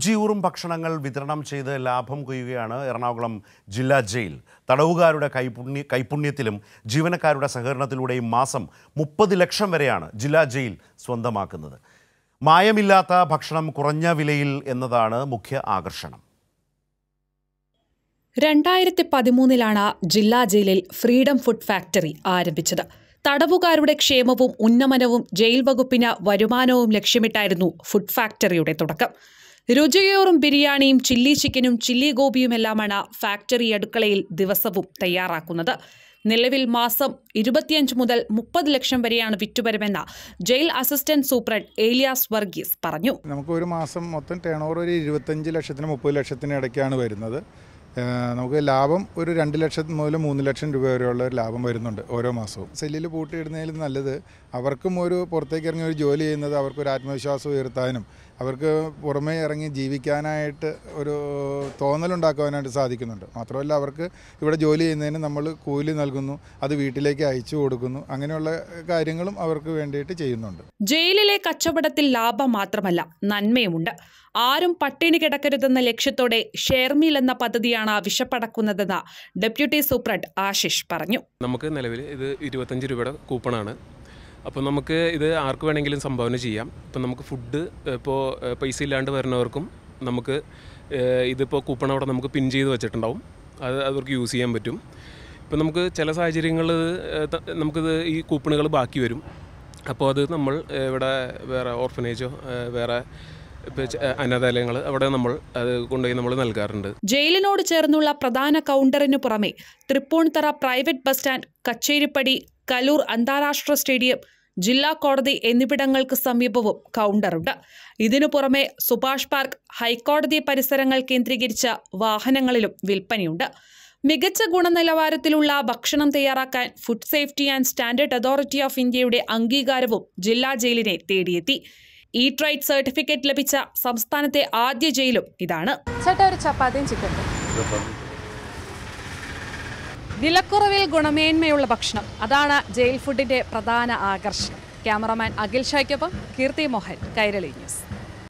രുചിയൂറും ഭക്ഷണങ്ങൾ വിതരണം ചെയ്ത് ലാഭം കൊയ്യുകയാണ് എറണാകുളം ജില്ലാ ജയിൽ തടവുകാരുടെ കൈപുണ്യ കൈപുണ്യത്തിലും ജീവനക്കാരുടെ സഹകരണത്തിലൂടെയും മാസം മുപ്പത് ലക്ഷം വരെയാണ് ജില്ലാ ജയിൽ സ്വന്തമാക്കുന്നത് മായമില്ലാത്ത ഭക്ഷണം കുറഞ്ഞ വിലയിൽ എന്നതാണ് മുഖ്യ ആകർഷണം രണ്ടായിരത്തി പതിമൂന്നിലാണ് ജില്ലാ ജയിലിൽ ഫ്രീഡം ഫുഡ് ഫാക്ടറി ആരംഭിച്ചത് തടവുകാരുടെ ക്ഷേമവും ഉന്നമനവും ജയിൽ വകുപ്പിന് വരുമാനവും ലക്ഷ്യമിട്ടായിരുന്നു ഫുഡ് ഫാക്ടറിയുടെ തുടക്കം രുചിയോറും ബിരിയാണിയും ചില്ലി ചിക്കനും ചില്ലി ഗോപിയുമെല്ലാമാണ് ഫാക്ടറി അടുക്കളയിൽ ദിവസവും തയ്യാറാക്കുന്നത് നിലവിൽ മാസം ഇരുപത്തിയഞ്ച് മുതൽ മുപ്പത് ലക്ഷം വരെയാണ് വിറ്റുവരുമെന്ന് jail assistant superintendent Elias Varghese പറഞ്ഞു നമുക്ക് ഒരു മാസം മൊത്തം ടേൺ ഓവർ ഒരു ഇരുപത്തിയഞ്ച് ലക്ഷത്തിന് മുപ്പത് ലക്ഷത്തിന് ഇടയ്ക്കാണ് വരുന്നത് നമുക്ക് ലാഭം ഒരു രണ്ട് ലക്ഷം മുതൽ മൂന്ന് ലക്ഷം രൂപ വരെയുള്ള ഒരു ലാഭം വരുന്നുണ്ട് ഓരോ മാസവും സെല്ലിൽ പൂട്ടിയിടുന്നതിൽ നല്ലത് അവർക്കും ഒരു പുറത്തേക്ക് ഇറങ്ങി ഒരു ജോലി ചെയ്യുന്നത് അവർക്കൊരു ആത്മവിശ്വാസം ഉയർത്താനും അവർക്ക് പുറമേ ഇറങ്ങി ജീവിക്കാനായിട്ട് ഒരു തോന്നലുണ്ടാക്കുവാനായിട്ട് സാധിക്കുന്നുണ്ട് മാത്രമല്ല അവർക്ക് ഇവിടെ ജോലി ചെയ്യുന്നതിന് നമ്മൾ കൂലി നൽകുന്നു അത് വീട്ടിലേക്ക് അയച്ചു കൊടുക്കുന്നു അങ്ങനെയുള്ള കാര്യങ്ങളും അവർക്ക് വേണ്ടിയിട്ട് ചെയ്യുന്നുണ്ട് ജയിലിലെ കച്ചവടത്തിൽ ലാഭം മാത്രമല്ല നന്മയുമുണ്ട് ആരും പട്ടിണി കിടക്കരുതെന്ന ലക്ഷ്യത്തോടെ ഷെയർമീൽ എന്ന പദ്ധതിയാണ് വിശപ്പടക്കുന്നതെന്ന് ഡെപ്യൂട്ടി സൂപ്രണ്ട് ആശിഷ് പറഞ്ഞു നമുക്ക് നിലവിൽ ഇത് ഇരുപത്തഞ്ച് രൂപയുടെ കൂപ്പണാണ് അപ്പോൾ നമുക്ക് ഇത് ആർക്ക് വേണമെങ്കിലും സംഭാവന ചെയ്യാം ഇപ്പം നമുക്ക് ഫുഡ് ഇപ്പോൾ പൈസ ഇല്ലാണ്ട് വരുന്നവർക്കും നമുക്ക് ഇതിപ്പോൾ കൂപ്പൺ അവിടെ നമുക്ക് പിൻ ചെയ്ത് വെച്ചിട്ടുണ്ടാവും അത് അവർക്ക് യൂസ് ചെയ്യാൻ പറ്റും ഇപ്പം നമുക്ക് ചില സാഹചര്യങ്ങളിൽ നമുക്കിത് ഈ കൂപ്പണുകൾ ബാക്കി വരും അപ്പോൾ അത് നമ്മൾ ഇവിടെ വേറെ ഓർഫനേജോ വേറെ അനാഥാലയങ്ങൾ അവിടെ നമ്മൾ കൊണ്ടുപോയി നമ്മൾ നൽകാറുണ്ട് ജയിലിനോട് ചേർന്നുള്ള പ്രധാന കൗണ്ടറിനു പുറമെ Tripunithura private bus stand Kacheripady Kaloor അന്താരാഷ്ട്ര സ്റ്റേഡിയം ജില്ലാ കോടതി എന്നിവിടങ്ങൾക്ക് സമീപവും കൗണ്ടറുണ്ട് ഇതിനു പുറമെ സുഭാഷ് പാർക്ക് ഹൈക്കോടതി പരിസരങ്ങൾ കേന്ദ്രീകരിച്ച വാഹനങ്ങളിലും വിൽപ്പനയുണ്ട് മികച്ച ഗുണനിലവാരത്തിലുള്ള ഭക്ഷണം തയ്യാറാക്കാൻ food safety and standard authority of ഇന്ത്യയുടെ അംഗീകാരവും ജില്ലാ ജയിലിനെ തേടിയെത്തി ഇ ട്രൈറ്റ് സർട്ടിഫിക്കറ്റ് ലഭിച്ച സംസ്ഥാനത്തെ ആദ്യ ജയിലും ഇതാണ് ചപ്പാത്തിയും വിലക്കുറവിൽ ഗുണമേന്മയുള്ള ഭക്ഷണം അതാണ് ജയിൽ ഫുഡിന്റെ പ്രധാന ആകർഷണം ക്യാമറമാൻ അഖിൽ ഷായ്ക്കൊപ്പം കീർത്തി മോഹൻ കൈരളി ന്യൂസ്